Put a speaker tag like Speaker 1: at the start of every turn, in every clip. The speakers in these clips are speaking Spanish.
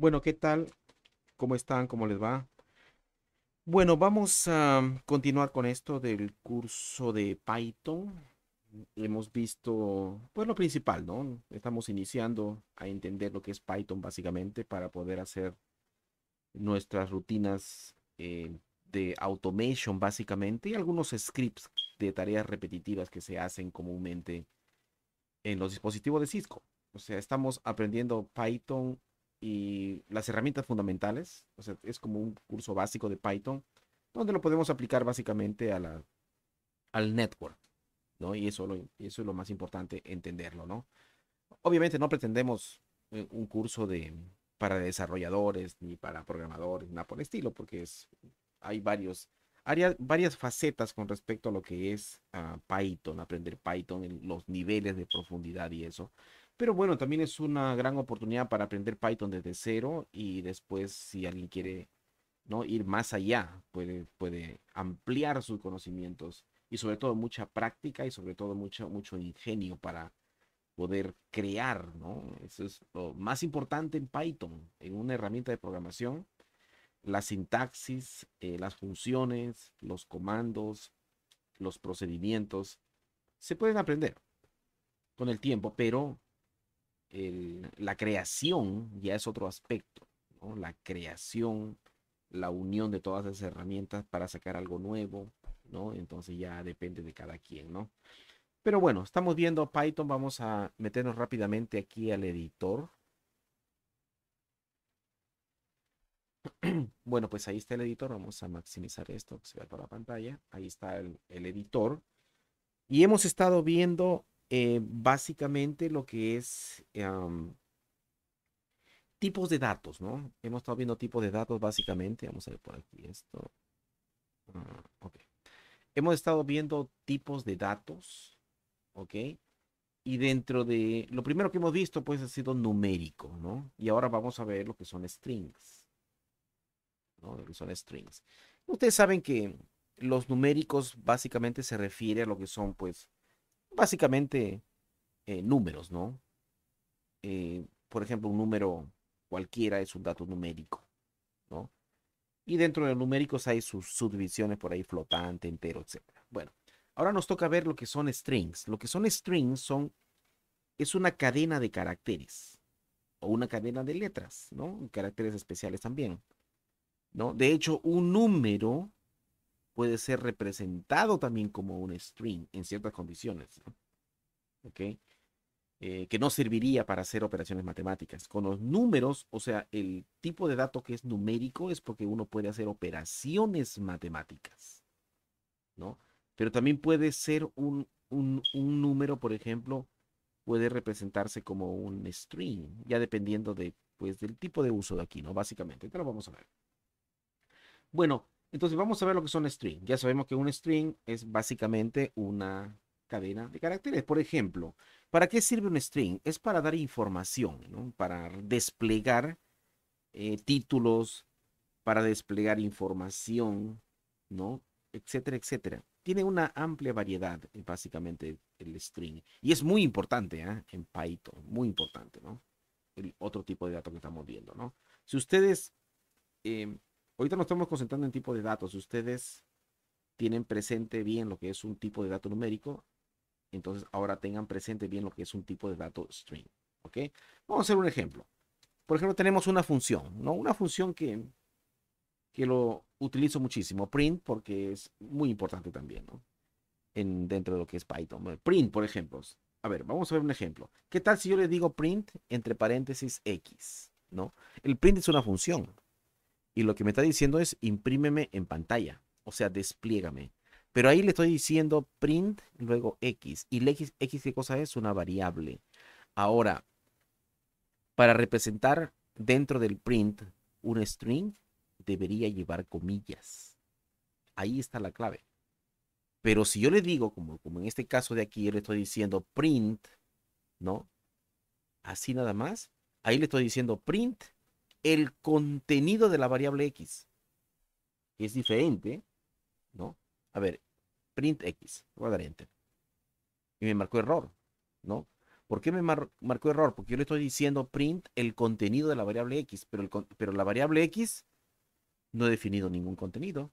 Speaker 1: Bueno, ¿qué tal? ¿Cómo están? ¿Cómo les va? Bueno, vamos a continuar con esto del curso de Python. Hemos visto, pues lo principal, ¿no? Estamos iniciando a entender lo que es Python básicamente para poder hacer nuestras rutinas eh, de automation básicamente y algunos scripts de tareas repetitivas que se hacen comúnmente en los dispositivos de Cisco. O sea, estamos aprendiendo Python y las herramientas fundamentales. O sea, es como un curso básico de Python, donde lo podemos aplicar básicamente a la, al network, ¿no? Y eso, es lo más importante, entenderlo, ¿no? Obviamente no pretendemos eh, un curso de, para desarrolladores ni para programadores, nada por el estilo, porque es, hay varios, áreas, varias facetas con respecto a lo que es ah, Python, aprender Python, los niveles de profundidad y eso. Pero bueno, también es una gran oportunidad para aprender Python desde cero y después si alguien quiere ¿no? ir más allá, puede, puede ampliar sus conocimientos y sobre todo mucha práctica y sobre todo mucho, mucho ingenio para poder crear, ¿no? Eso es lo más importante en Python, en una herramienta de programación, la sintaxis, eh, las funciones, los comandos, los procedimientos, se pueden aprender con el tiempo, pero la creación ya es otro aspecto, ¿no? La creación, la unión de todas esas herramientas para sacar algo nuevo, ¿no? Entonces ya depende de cada quien, ¿no? Pero bueno, estamos viendo Python, vamos a meternos rápidamente aquí al editor. Bueno, pues ahí está el editor, vamos a maximizar esto, que se vea la pantalla. Ahí está el editor. Y hemos estado viendo eh, básicamente lo que es tipos de datos, ¿no? Hemos estado viendo tipos de datos básicamente. Vamos a ver por aquí esto. Ah, okay. Hemos estado viendo tipos de datos, ¿ok? Y dentro de lo primero que hemos visto, pues ha sido numérico, ¿no? Y ahora vamos a ver lo que son strings, ¿no? Lo que son strings. Ustedes saben que los numéricos básicamente se refiere a lo que son, pues, básicamente eh, números, ¿no? Eh, por ejemplo, un número cualquiera es un dato numérico, ¿no? Y dentro de los numéricos hay sus subdivisiones por ahí, flotante, entero, etc. Bueno, ahora nos toca ver lo que son strings. Lo que son strings son, es una cadena de caracteres o una cadena de letras, ¿no? Caracteres especiales también, ¿no? De hecho, un número puede ser representado también como un string en ciertas condiciones. ¿Ok? Eh, que no serviría para hacer operaciones matemáticas. Con los números, o sea, el tipo de dato que es numérico es porque uno puede hacer operaciones matemáticas, ¿no? Pero también puede ser un, un, número, por ejemplo, puede representarse como un string, ya dependiendo de, pues, del tipo de uso de aquí, ¿no? Básicamente, te lo vamos a ver. Bueno, entonces vamos a ver lo que son string. Ya sabemos que un string es básicamente una cadena de caracteres. Por ejemplo, ¿para qué sirve un string? Es para dar información, ¿no? para desplegar eh, títulos, para desplegar información, ¿no? etcétera, etcétera. Tiene una amplia variedad, eh, básicamente, el string. Y es muy importante ¿eh? en Python, muy importante, ¿no? El otro tipo de datos que estamos viendo, ¿no? Si ustedes em, ahorita nos estamos concentrando en tipo de datos. Si Ustedes tienen presente bien lo que es un tipo de dato numérico, entonces ahora tengan presente bien lo que es un tipo de dato string. ¿Ok? Vamos a hacer un ejemplo. Por ejemplo, tenemos una función, ¿no? Una función que, que lo utilizo muchísimo, print, porque es muy importante también, ¿no? En, dentro de lo que es Python. Print, por ejemplo. A ver, vamos a ver un ejemplo. ¿Qué tal si yo le digo print entre paréntesis x? ¿No? El print es una función. Y lo que me está diciendo es imprímeme en pantalla, o sea, despliégame. Pero ahí le estoy diciendo print, luego x. ¿Y x, qué cosa es? Una variable. Ahora, para representar dentro del print un string, debería llevar comillas. Ahí está la clave. Pero si yo le digo, como, como en este caso de aquí, le estoy diciendo print, ¿no? Así nada más. Ahí le estoy diciendo print el contenido de la variable x. Es diferente, ¿no? A ver, print x, voy a dar enter. Y me marcó error, ¿no? ¿Por qué me marcó error? Porque yo le estoy diciendo print el contenido de la variable x, pero, pero la variable x no he definido ningún contenido,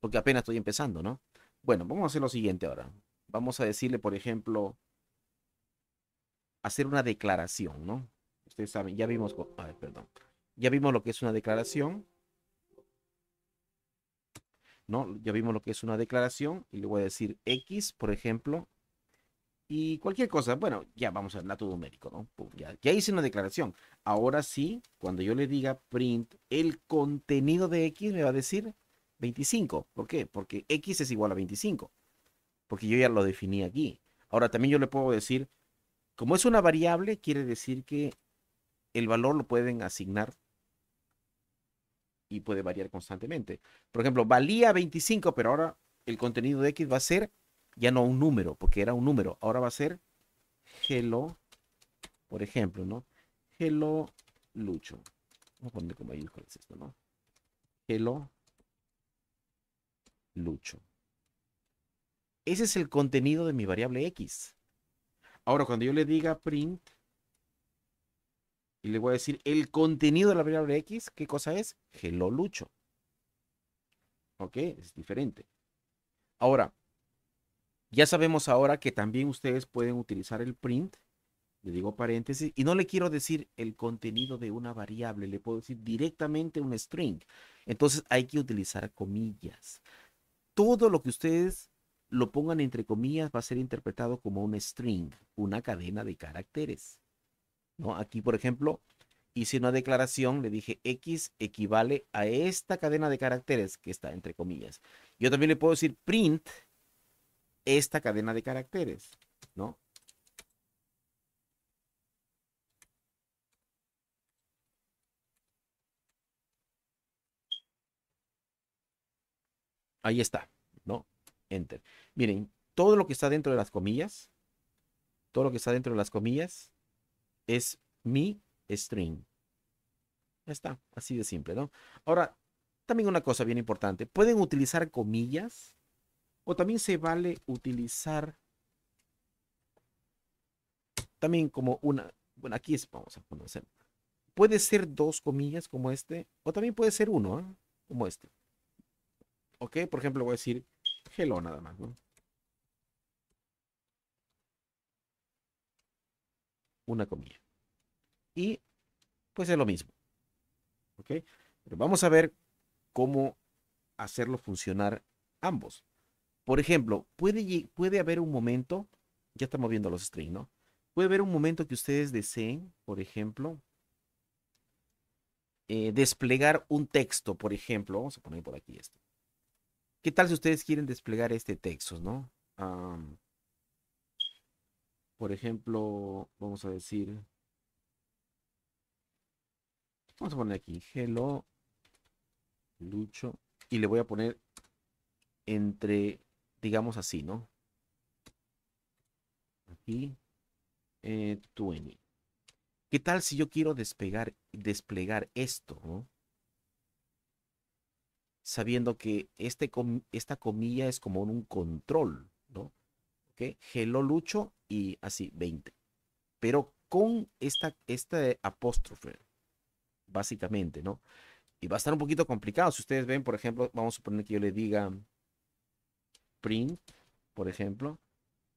Speaker 1: porque apenas estoy empezando, ¿no? Bueno, vamos a hacer lo siguiente ahora. Vamos a decirle, por ejemplo, hacer una declaración, ¿no? Ustedes saben, ya vimos, ver, perdón, ya vimos lo que es una declaración. ¿No? Ya vimos lo que es una declaración y le voy a decir X, por ejemplo, y cualquier cosa. Bueno, ya vamos al dato numérico, ¿no? ya, hice una declaración. Ahora sí, cuando yo le diga print, el contenido de X me va a decir 25. ¿Por qué? Porque X es igual a 25. Porque yo ya lo definí aquí. Ahora también yo le puedo decir, como es una variable, quiere decir que el valor lo pueden asignar y puede variar constantemente. Por ejemplo, valía 25, pero ahora el contenido de X va a ser ya no un número, porque era un número, ahora va a ser hello, por ejemplo, ¿no? Hello Lucho. Vamos a poner ahí el esto, ¿no? Hello Lucho. Ese es el contenido de mi variable X. Ahora, cuando yo le diga print, y le voy a decir el contenido de la variable X, ¿qué cosa es? Hello Lucho. ¿Ok? Es diferente. Ahora, ya sabemos ahora que también ustedes pueden utilizar el print, le digo paréntesis, y no le quiero decir el contenido de una variable, le puedo decir directamente un string. Entonces hay que utilizar comillas. Todo lo que ustedes lo pongan entre comillas va a ser interpretado como un string, una cadena de caracteres. ¿no? Aquí, por ejemplo, hice una declaración, le dije X equivale a esta cadena de caracteres que está entre comillas. Yo también le puedo decir print esta cadena de caracteres, ¿no? Ahí está, ¿no? Enter. Miren, todo lo que está dentro de las comillas, todo lo que está dentro de las comillas, es mi string. Ya está, así de simple, ¿no? Ahora, también una cosa bien importante, pueden utilizar comillas o también se vale utilizar también como una, bueno, aquí es, vamos a conocer. Puede ser dos comillas como este, o también puede ser uno, ¿eh? como este. ¿Ok? Por ejemplo, voy a decir hello nada más, ¿no? una comilla. Y pues es lo mismo. ¿Ok? Pero vamos a ver cómo hacerlo funcionar ambos. Por ejemplo, puede, puede haber un momento, ya estamos viendo los strings, ¿no? Puede haber un momento que ustedes deseen, por ejemplo, eh, desplegar un texto, por ejemplo. Vamos a poner por aquí esto. ¿Qué tal si ustedes quieren desplegar este texto, no? por ejemplo, vamos a decir, vamos a poner aquí, hello, Lucho, y le voy a poner entre, digamos así, ¿no? Aquí, eh, ¿Qué tal si yo quiero despegar, desplegar esto, Sabiendo que este esta comilla es como un control. ¿ok? Hello Lucho y así, 20. Pero con esta, esta apóstrofe, básicamente, ¿no? Y va a estar un poquito complicado. Si ustedes ven, por ejemplo, vamos a poner que yo le diga print, por ejemplo,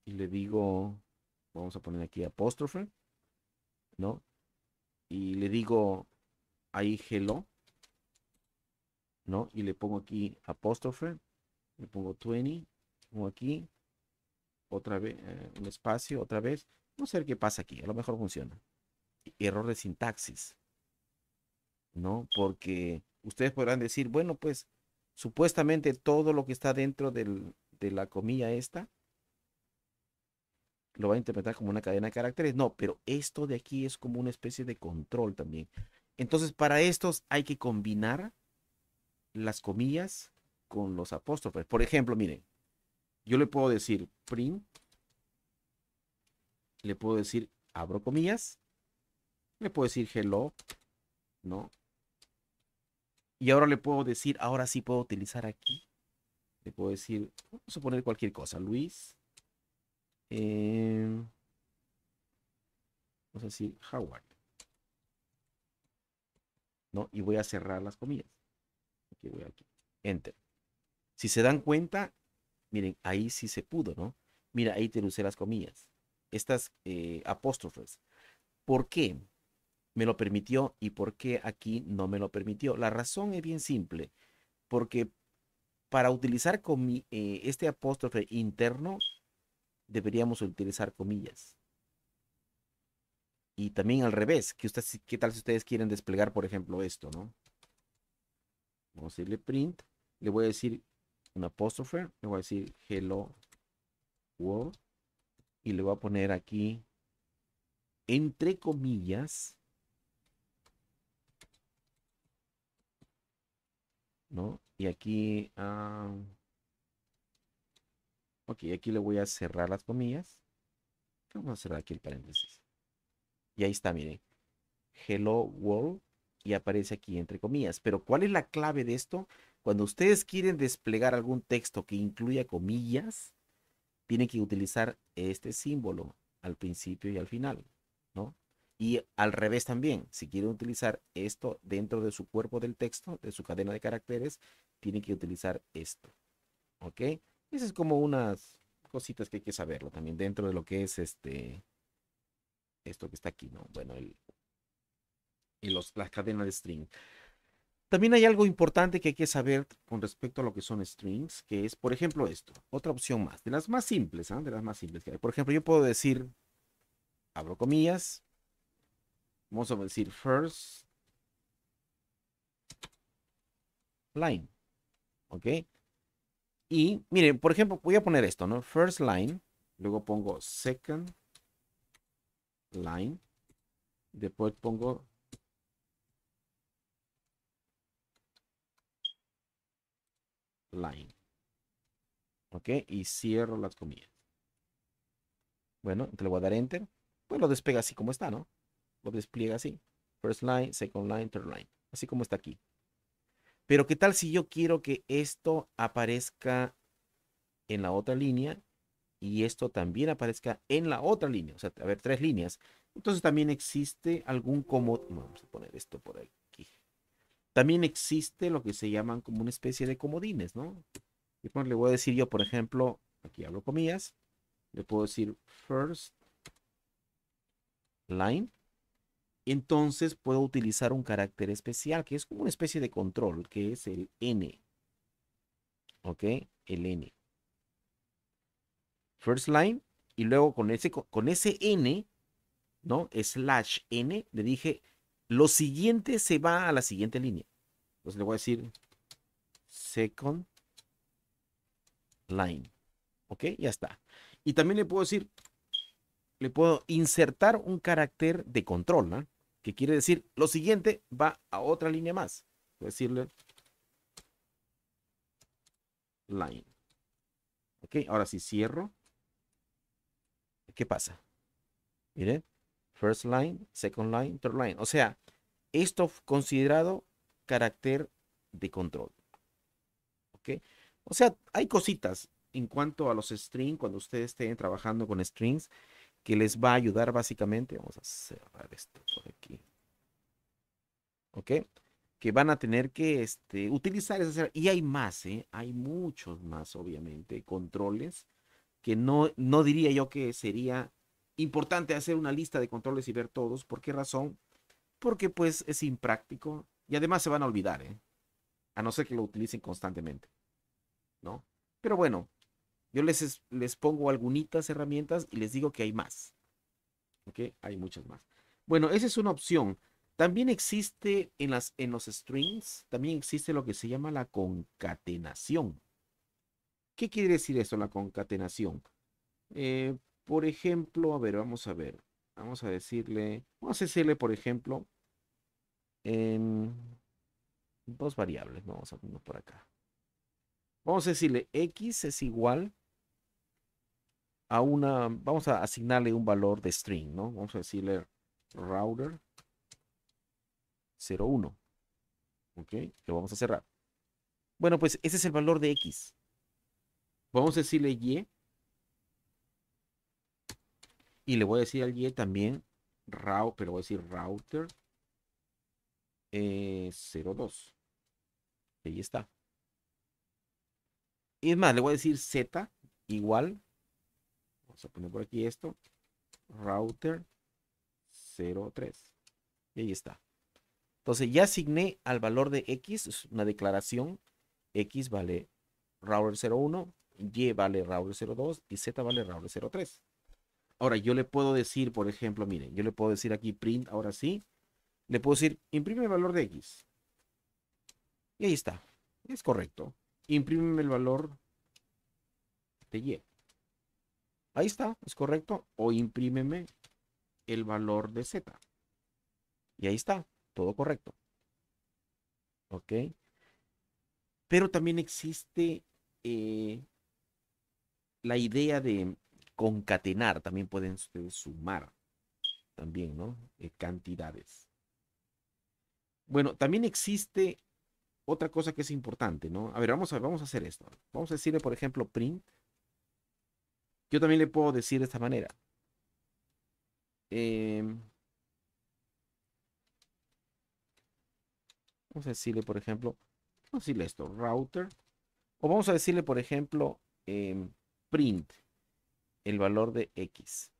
Speaker 1: y le digo, vamos a poner aquí apóstrofe, ¿no? Y le digo ahí hello, ¿no? Y le pongo aquí apóstrofe, le pongo 20, pongo aquí, otra vez, eh, un espacio, otra vez. no sé qué pasa aquí. A lo mejor funciona. Error de sintaxis. ¿No? Porque ustedes podrán decir, bueno, pues supuestamente todo lo que está dentro de la comilla esta lo va a interpretar como una cadena de caracteres. No, pero esto de aquí es como una especie de control también. Entonces, para estos hay que combinar las comillas con los apóstrofes. Por ejemplo, miren, yo le puedo decir print, le puedo decir, abro comillas, le puedo decir hello, ¿no? Y ahora le puedo decir, ahora sí puedo utilizar aquí. Le puedo decir, vamos a poner cualquier cosa, Luis. Em, vamos a decir, Howard. ¿No? Y voy a cerrar las comillas. Aquí voy aquí. Enter. Si se dan cuenta, Miren, ahí sí se pudo, ¿no? Mira, ahí te usé las comillas, estas eh, apóstrofes. ¿Por qué me lo permitió y por qué aquí no me lo permitió? La razón es bien simple, porque para utilizar eh, este apóstrofe interno, deberíamos utilizar comillas. Y también al revés, que ¿qué tal si ustedes quieren desplegar, por ejemplo, esto, no? Vamos a decirle print, le voy a decir un apóstrofe, le voy a decir hello world y le voy a poner aquí entre comillas, ¿no? Y aquí, ok, aquí le voy a cerrar las comillas. Vamos a cerrar aquí el paréntesis. Y ahí está, miren. Hello World. Y aparece aquí entre comillas. Pero ¿cuál es la clave de esto? Cuando ustedes quieren desplegar algún texto que incluya comillas, tienen que utilizar este símbolo al principio y al final, ¿no? Y al revés también, si quieren utilizar esto dentro de su cuerpo del texto, de su cadena de caracteres, tienen que utilizar esto, ¿ok? Esas es como unas cositas que hay que saberlo también dentro de lo que es este, esto que está aquí, ¿no? Bueno, el, y los, las cadenas de string. También hay algo importante que hay que saber con respecto a lo que son strings, que es, por ejemplo, esto. Otra opción más, de las más simples, ¿eh? de las más simples que hay. Por ejemplo, yo puedo decir, abro comillas, vamos a decir first line, ¿ok? Y miren, por ejemplo, voy a poner esto, ¿no? First line, luego pongo second line, después pongo line. ¿Ok? Y cierro las comillas. Bueno, le voy a dar enter. Pues lo despega así como está, ¿no? Lo despliega así. First line, second line, third line. Así como está aquí. Pero ¿qué tal si yo quiero que esto aparezca en la otra línea y esto también aparezca en la otra línea? O sea, a ver, tres líneas. Entonces también existe algún cómodo. Vamos a poner esto por ahí. También existe lo que se llaman como una especie de comodines, ¿no? Y pues le voy a decir yo, por ejemplo, aquí hablo comillas, le puedo decir first line. Entonces puedo utilizar un carácter especial, que es como una especie de control, que es el N. ¿Ok? El N. First line. Y luego con ese, con ese N, ¿no? Slash N, le dije lo siguiente se va a la siguiente línea. Entonces le voy a decir second line. ¿Ok? Ya está. Y también le puedo decir, le puedo insertar un carácter de control, ¿no? Que quiere decir, lo siguiente va a otra línea más. Voy a decirle line. ¿Ok? Ahora sí cierro. ¿Qué pasa? Miren first line, second line, third line. O sea, esto considerado carácter de control. ¿Ok? O sea, hay cositas en cuanto a los strings, cuando ustedes estén trabajando con strings, que les va a ayudar básicamente. Vamos a cerrar esto por aquí. ¿Ok? Que van a tener que este, utilizar. Y hay más, ¿eh? Hay muchos más, obviamente, controles que no, no diría yo que sería importante hacer una lista de controles y ver todos. ¿Por qué razón? Porque pues es impráctico y además se van a olvidar, ¿eh? A no ser que lo utilicen constantemente, ¿no? Pero bueno, yo les, les pongo algunas herramientas y les digo que hay más. ¿Ok? Hay muchas más. Bueno, esa es una opción. También existe en, las, en los strings, también existe lo que se llama la concatenación. ¿Qué quiere decir eso, la concatenación? Eh, por ejemplo, a ver, vamos a ver. Vamos a decirle, vamos a decirle, por ejemplo, em, dos variables. Vamos a ponernos por acá. Vamos a decirle x es igual a una, vamos a asignarle un valor de string, ¿no? Vamos a decirle router 01. ¿Ok? Lo vamos a cerrar. Bueno, pues ese es el valor de x. Vamos a decirle y y le voy a decir al Y también, pero voy a decir router eh, 02. Ahí está. Y es más, le voy a decir Z igual. Vamos a poner por aquí esto. Router 03. Y ahí está. Entonces ya asigné al valor de X, una declaración. X vale router 01, Y vale router 02 y Z vale router 03. Ahora, yo le puedo decir, por ejemplo, miren, yo le puedo decir aquí print, ahora sí. Le puedo decir, imprime el valor de X. Y ahí está. Es correcto. Imprime el valor de Y. Ahí está, es correcto. O imprímeme el valor de Z. Y ahí está, todo correcto. ¿Ok? Pero también existe eh, la idea de concatenar, también pueden ustedes sumar, también, ¿no? Eh, cantidades. Bueno, también existe otra cosa que es importante, ¿no? A ver, vamos a, vamos a hacer esto. Vamos a decirle, por ejemplo, print. Yo también le puedo decir de esta manera. Em, vamos a decirle, por ejemplo, vamos a decirle esto, router. O vamos a decirle, por ejemplo, eh, print el valor de X.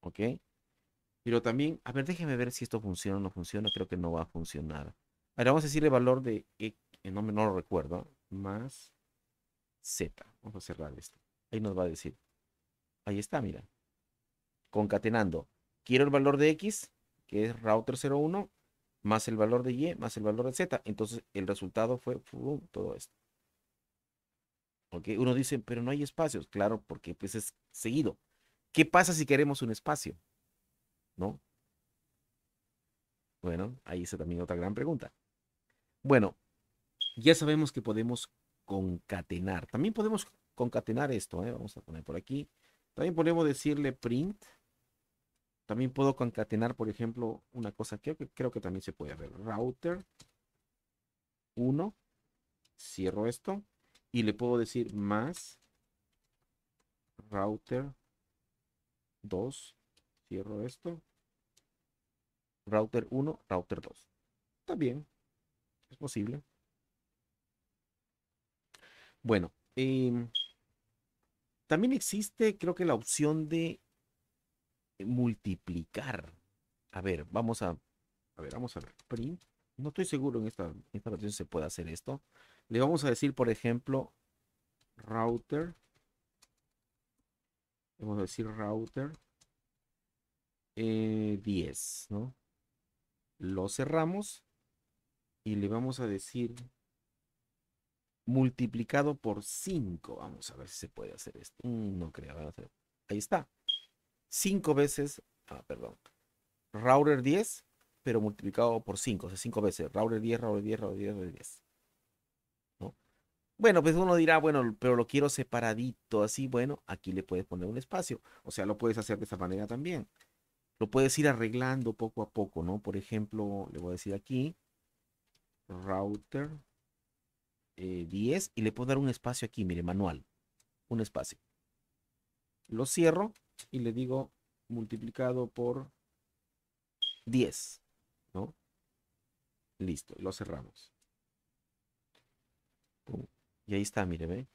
Speaker 1: ¿Ok? Pero también, a ver, déjeme ver si esto funciona o no funciona. Creo que no va a funcionar. Ahora vamos a decirle valor de X, eh, no, no lo recuerdo, más Z. Vamos a cerrar esto. Ahí nos va a decir. Ahí está, mira. Concatenando. Quiero el valor de X, que es router 01, más el valor de Y, más el valor de Z. Entonces el resultado fue todo esto. Porque uno dice, pero no hay espacios. Claro, porque pues es seguido. ¿Qué pasa si queremos un espacio? ¿No? Bueno, ahí está también otra gran pregunta. Bueno, ya sabemos que podemos concatenar. También podemos concatenar esto. ¿eh? Vamos a poner por aquí. También podemos decirle print. También puedo concatenar, por ejemplo, una cosa que creo, creo que también se puede ver. Router 1. Cierro esto y le puedo decir más router 2. Cierro esto. Router 1, router 2. Está bien. Es posible. Bueno, em, también existe, creo que la opción de multiplicar. A ver, vamos a, a ver, vamos a ver. Print. No estoy seguro en esta, en esta versión se puede hacer esto. Le vamos a decir, por ejemplo, router. Vamos a decir router 10, eh, ¿no? Lo cerramos y le vamos a decir multiplicado por 5. Vamos a ver si se puede hacer esto. Mm, no creo. Ahí está. 5 veces. Ah, perdón. Router 10, pero multiplicado por 5. O sea, 5 veces. Router 10, router 10, router 10, router 10. Bueno, pues uno dirá, bueno, pero lo quiero separadito, así, bueno, aquí le puedes poner un espacio. O sea, lo puedes hacer de esta manera también. Lo puedes ir arreglando poco a poco, ¿no? Por ejemplo, le voy a decir aquí, router 10, eh, y le puedo dar un espacio aquí, mire, manual, un espacio. Lo cierro y le digo multiplicado por 10, ¿no? Listo, lo cerramos. Punto. Y ahí está, mire, ¿ve?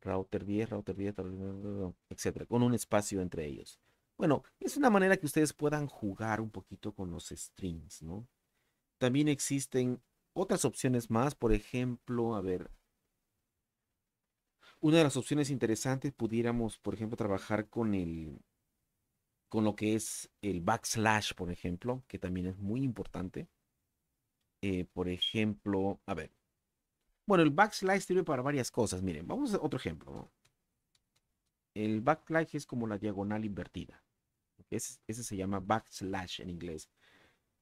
Speaker 1: Router 10, router 10, etcétera, con un espacio entre ellos. Bueno, es una manera que ustedes puedan jugar un poquito con los strings, ¿no? También existen otras opciones más, por ejemplo, a ver, una de las opciones interesantes pudiéramos, por ejemplo, trabajar con el con lo que es el backslash, por ejemplo, que también es muy importante. Eh, por ejemplo, a ver, bueno, el backslash sirve para varias cosas. Miren, vamos a otro ejemplo. El backslash es como la diagonal invertida. ese se llama backslash en inglés.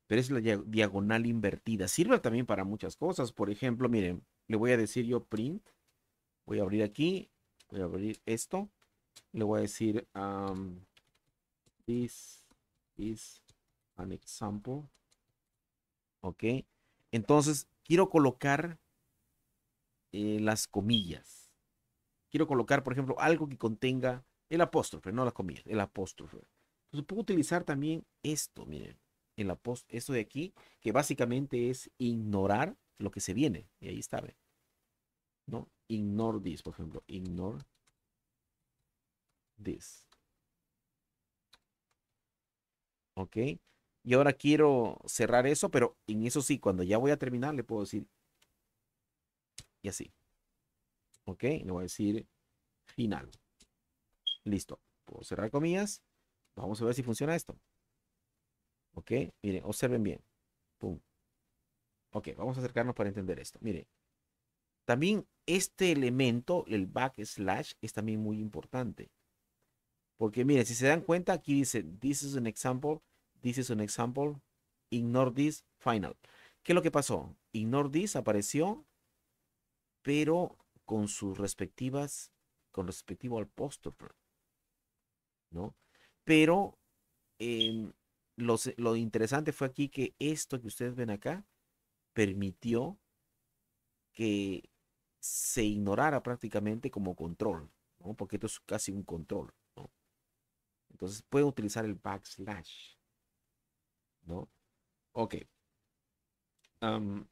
Speaker 1: Pero es la diagonal invertida. Sirve también para muchas cosas. Por ejemplo, miren, le voy a decir yo print. Voy a abrir aquí. Voy a abrir esto. Le voy a decir, um, this is an example. Ok. Entonces, quiero colocar eh, las comillas. Quiero colocar, por ejemplo, algo que contenga el apóstrofe, no la comillas, el apóstrofe. Entonces pues, puedo utilizar también esto, miren, el esto de aquí, que básicamente es ignorar lo que se viene. Y ahí está, ¿no? Ignore this, por ejemplo, ignore this. ¿Ok? Y ahora quiero cerrar eso, pero en eso sí, cuando ya voy a terminar, le puedo decir y así. ¿Ok? Le voy a decir final. Listo. Puedo cerrar comillas. Vamos a ver si funciona esto. ¿Ok? Miren, observen bien. Ok, vamos a acercarnos para entender esto. Miren. También este elemento, el backslash, es también muy importante. Porque miren, si se dan cuenta, aquí dice, this is an example, this is an example, ignore this, final. ¿Qué es lo que pasó? Ignore this apareció pero con sus respectivas, con respectivo al apóstrofe, ¿no? Pero em, lo interesante fue aquí que esto que ustedes ven acá permitió que se ignorara prácticamente como control, ¿no? porque esto es casi un control. ¿no? Entonces puede utilizar el backslash. ¿no? Ok. Um,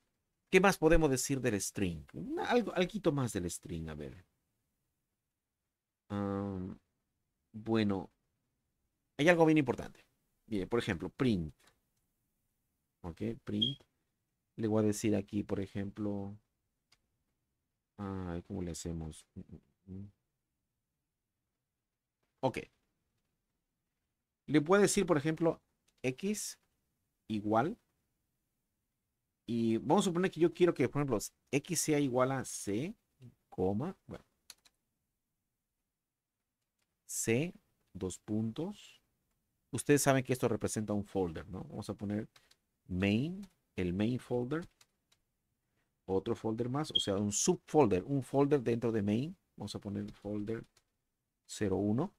Speaker 1: ¿Qué más podemos decir del string? Algo, más del string, a ver. bueno, hay algo bien importante. Bien, por ejemplo, print. Ok, print. Le voy a decir aquí, por ejemplo. Ay, ¿cómo le hacemos? Ok. Le a decir, por ejemplo, x igual y vamos a suponer que yo quiero que, por ejemplo, x sea igual a c, coma, bueno, c, dos puntos. Ustedes saben que esto representa un folder, ¿no? Vamos a poner main, el main folder, otro folder más, o sea, un subfolder, un folder dentro de main. Vamos a poner folder 01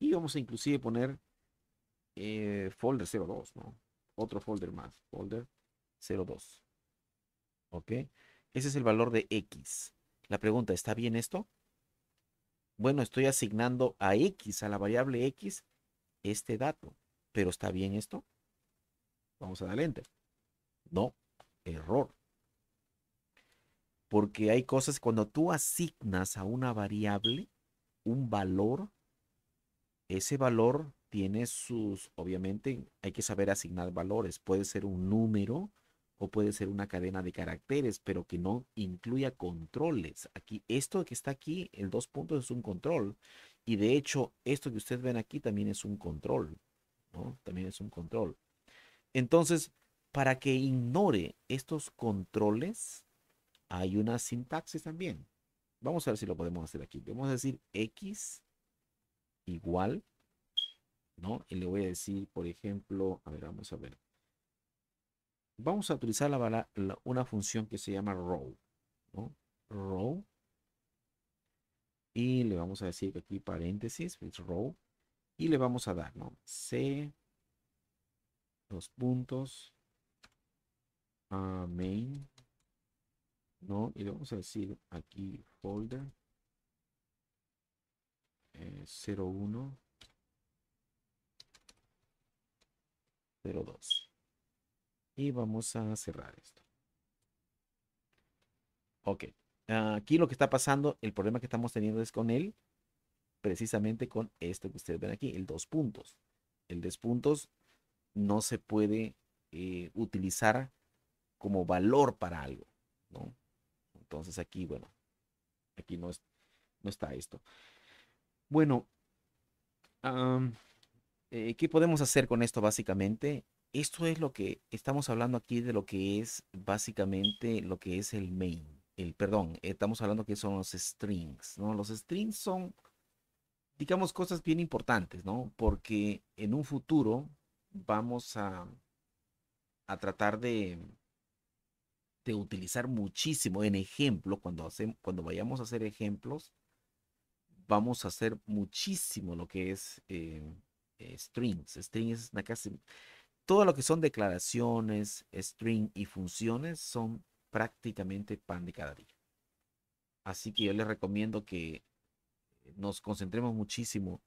Speaker 1: y vamos a inclusive poner eh, folder 02, ¿no? Otro folder más, folder 0,2. ¿Ok? Ese es el valor de X. La pregunta, ¿está bien esto? Bueno, estoy asignando a X, a la variable X, este dato. ¿Pero está bien esto? Vamos a darle enter. No, error. Porque hay cosas, cuando tú asignas a una variable un valor, ese valor tiene sus, obviamente, hay que saber asignar valores. Puede ser un número, o puede ser una cadena de caracteres, pero que no incluya controles. Aquí, esto que está aquí, el dos puntos, es un control. Y de hecho, esto que ustedes ven aquí también es un control. ¿no? También es un control. Entonces, para que ignore estos controles, hay una sintaxis también. Vamos a ver si lo podemos hacer aquí. Vamos a decir x igual, ¿no? Y le voy a decir, por ejemplo, a ver, vamos a ver vamos a utilizar la, la, una función que se llama row. Row. Y le vamos a decir que aquí paréntesis, row. Y le vamos a dar, ¿no? C, dos puntos, a main, ¿no? Y le vamos a decir aquí folder, 01, eh, 02. Y vamos a cerrar esto. Ok. Aquí lo que está pasando, el problema que estamos teniendo es con él, precisamente con esto que ustedes ven aquí, el dos puntos. El dos puntos no se puede eh, utilizar como valor para algo, Entonces aquí, bueno, aquí no, es, no está esto. Bueno, eh, ¿qué podemos hacer con esto básicamente? esto es lo que estamos hablando aquí de lo que es básicamente lo que es el main, el perdón, estamos hablando que son los strings, ¿no? Los strings son digamos cosas bien importantes, ¿no? Porque en un futuro vamos a a tratar de de utilizar muchísimo en ejemplo cuando hacemos cuando vayamos a hacer ejemplos vamos a hacer muchísimo lo que es eh, eh, strings. Strings es una todo lo que son declaraciones, string y funciones son prácticamente pan de cada día. Así que yo les recomiendo que nos concentremos muchísimo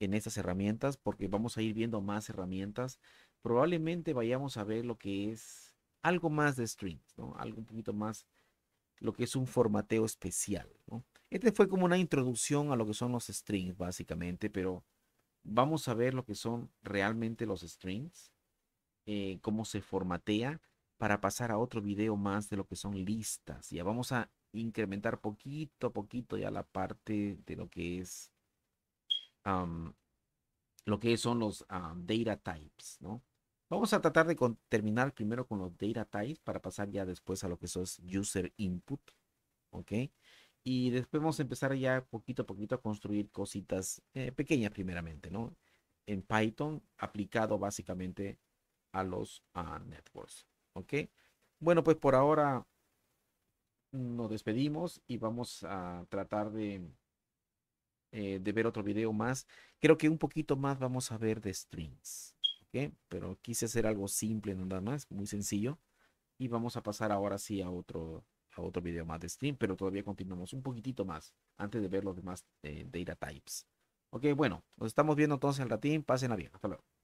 Speaker 1: en estas herramientas porque vamos a ir viendo más herramientas. Probablemente vayamos a ver lo que es algo más de string. ¿no? algo un poquito más lo que es un formateo especial. Este fue como una introducción a lo que son los strings básicamente, pero vamos a ver lo que son realmente los strings eh, cómo se formatea para pasar a otro video más de lo que son listas. Ya vamos a incrementar poquito a poquito ya la parte de lo que es lo que son los data types, ¿no? Vamos a tratar de terminar primero con los data types para pasar ya después a lo que es user input, ¿ok? Y después vamos a empezar ya poquito a poquito a construir cositas eh, pequeñas primeramente, ¿no? En Python aplicado básicamente a los networks. ¿Ok? Bueno, pues por ahora nos despedimos y vamos a tratar de, eh, de ver otro video más. Creo que un poquito más vamos a ver de strings. ¿ok? Pero quise hacer algo simple nada más, muy sencillo. Y vamos a pasar ahora sí a otro, a otro video más de stream, pero todavía continuamos un poquitito más antes de ver los demás eh, data types. Ok, bueno, nos estamos viendo entonces al ratín. Pásenla bien. Hasta luego.